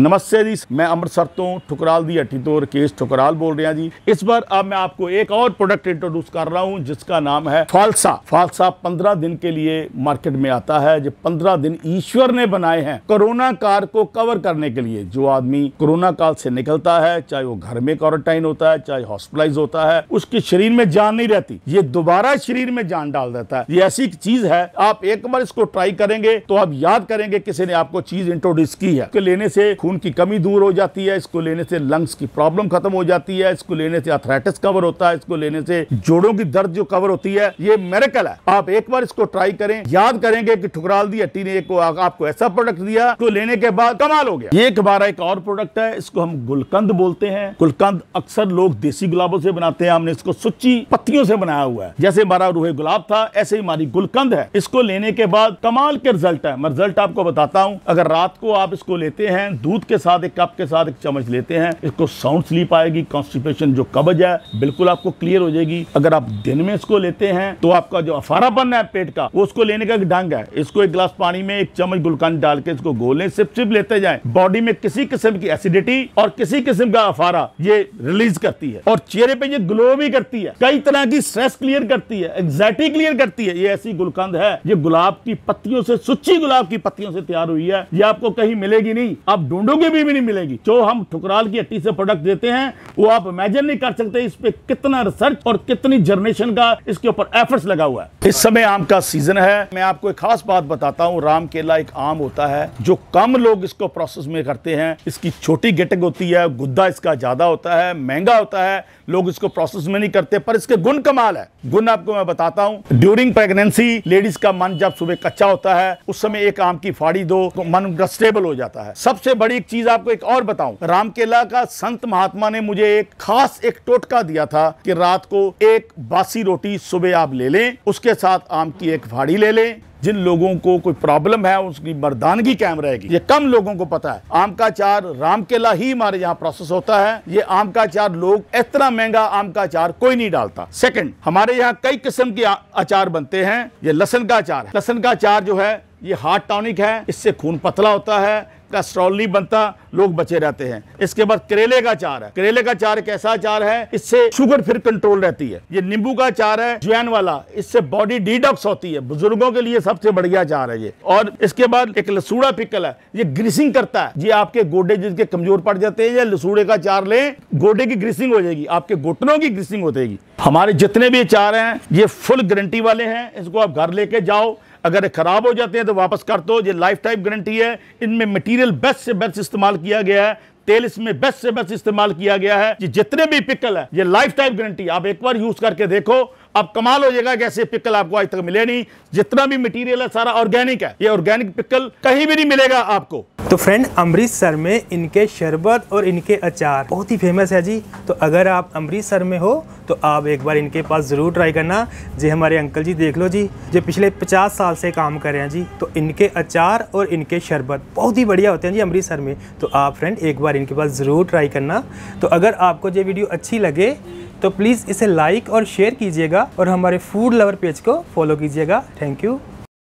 नमस्ते जी मैं अमृतसर तो ठुकराल दी हट्टी तो राकेश ठुकराल बोल रहा जी इस बार अब मैं आपको एक और प्रोडक्ट इंट्रोड्यूस कर रहा हूँ जिसका नाम है फालसा फालसा पंद्रह दिन के लिए मार्केट में आता है जो पंद्रह दिन ईश्वर ने बनाए हैं कोरोना काल को कवर करने के लिए जो आदमी कोरोना काल से निकलता है चाहे वो घर में क्वारंटाइन होता है चाहे हॉस्पिटलाइज होता है उसके शरीर में जान नहीं रहती ये दोबारा शरीर में जान डाल देता है ये ऐसी चीज है आप एक बार इसको ट्राई करेंगे तो आप याद करेंगे किसी ने आपको चीज इंट्रोड्यूस की है लेने से खून की कमी दूर हो जाती है इसको लेने से लंग्स की प्रॉब्लम खत्म हो जाती है इसको लेने से अथराइटिस कवर होता है इसको लेने से जोड़ों की दर्द जो कवर होती है ये मेरेकल है आप एक बार इसको ट्राई करें याद करेंगे कि ठुकराल दी हट्टी ने एक आपको ऐसा प्रोडक्ट दिया तो लेने के बाद कमाल हो गया ये हमारा एक और प्रोडक्ट है इसको हम गुलकंद बोलते हैं गुलकंद अक्सर लोग देसी गुलाबों से बनाते हैं हमने इसको सुची पत्तियों से बनाया हुआ है जैसे हमारा रूहे गुलाब था ऐसे ही हमारी गुलकंद है इसको लेने के बाद कमाल के रिजल्ट है मैं रिजल्ट आपको बताता हूँ अगर रात को आप इसको लेते हैं दूध दूध के साथ एक कप के साथ एक चम्मच लेते हैं इसको साउंड स्लीप आएगी कॉन्स्टिपेशन जो कब्ज है बिल्कुल आपको क्लियर हो जाएगी अगर आप दिन में इसको लेते हैं तो आपका जो अफारापन है पेट का वो उसको लेने का ढंग है इसको एक गिलास पानी में एक चम्मच गुलकान डाल के इसको गोले सिप सिप लेते जाए बॉडी में किसी किस्म की एसिडिटी और किसी किस्म का अफारा ये रिलीज करती है और चेहरे पे ये ग्लो भी करती है कई तरह की स्ट्रेस क्लियर करती है एग्जाइटी क्लियर करती है ये ऐसी गुलकंद है ये गुलाब की पत्तियों से सुच्ची गुलाब की पत्तियों से तैयार हुई है ये आपको कहीं मिलेगी नहीं आप ढूंढ ढूंढोगे भी, भी नहीं मिलेगी जो हम ठुकराल की हट्टी से प्रोडक्ट देते हैं वो आप इमेजिन नहीं कर सकते इस पे कितना रिसर्च और कितनी जनरेशन का इसके ऊपर एफर्ट्स लगा हुआ है इस समय आम का सीजन है मैं आपको एक खास बात बताता हूँ राम केला एक आम होता है जो कम लोग इसको प्रोसेस में करते हैं इसकी छोटी गेटिंग होती है गुद्दा इसका ज्यादा होता है महंगा होता है लोग इसको प्रोसेस में नहीं करते पर इसके गुण कमाल है गुण आपको मैं बताता हूँ ड्यूरिंग प्रेगनेंसी लेडीज का मन जब सुबह कच्चा होता है उस समय एक आम की फाड़ी दो तो मन स्टेबल हो जाता है सबसे बड़ी बड़ी एक चीज आपको एक और बताऊं रामकेला का संत महात्मा ने मुझे एक खास एक टोटका दिया था कि रात को एक बासी रोटी सुबह आप ले लें उसके साथ आम की एक भाड़ी ले लें जिन लोगों को कोई प्रॉब्लम है उसकी मर्दानगी कैम रहेगी ये कम लोगों को पता है आम का चार राम केला ही हमारे यहाँ प्रोसेस होता है ये आम का चार लोग इतना महंगा आम का चार कोई नहीं डालता सेकंड हमारे यहाँ कई किस्म के अचार बनते हैं ये लसन का अचार है लसन का अचार जो है ये हार्ट टॉनिक है इससे खून पतला होता है कैस्ट्रॉल नहीं बनता लोग बचे रहते हैं इसके बाद करेले का चार है करेले का चार एक ऐसा चार है इससे शुगर फिर कंट्रोल रहती है ये नींबू का चार है ज्वैन वाला इससे बॉडी डिटॉक्स होती है बुजुर्गों के लिए सबसे बढ़िया चार है ये और इसके बाद एक लसूड़ा पिकल है ये ग्रीसिंग करता है ये आपके गोडे जिसके कमजोर पड़ जाते हैं या लसूड़े का चार ले गोडे की ग्रीसिंग हो जाएगी आपके घुटनों की ग्रीसिंग हो जाएगी हमारे जितने भी चार हैं ये फुल गारंटी वाले हैं इसको आप घर लेके जाओ अगर ख़राब हो जाते हैं तो वापस कर दो ये लाइफ टाइम गारंटी है इनमें मटेरियल बेस्ट से बेस्ट इस्तेमाल किया गया है तेल इसमें बेस्ट से बेस्ट इस्तेमाल किया गया है ये जितने भी पिकल है ये लाइफ टाइम गारंटी आप एक बार यूज़ करके देखो आप कमाल हो जाएगा कैसे पिकल आपको आज तक मिले नहीं जितना भी मटेरियल है सारा ऑर्गेनिक है ये ऑर्गेनिक पिकल कहीं भी नहीं मिलेगा आपको तो फ्रेंड अमृतसर में इनके शरबत और इनके अचार बहुत ही फेमस है जी तो अगर आप अमृतसर में हो तो आप एक बार इनके पास ज़रूर ट्राई करना जी हमारे अंकल जी देख लो जी जो पिछले 50 साल से काम कर रहे हैं जी तो इनके अचार और इनके शरबत बहुत ही बढ़िया होते हैं जी अमृतसर में तो आप फ्रेंड एक बार इनके पास ज़रूर ट्राई करना तो अगर आपको ये वीडियो अच्छी लगे तो प्लीज़ इसे लाइक और शेयर कीजिएगा और हमारे फूड लवर पेज को फॉलो कीजिएगा थैंक यू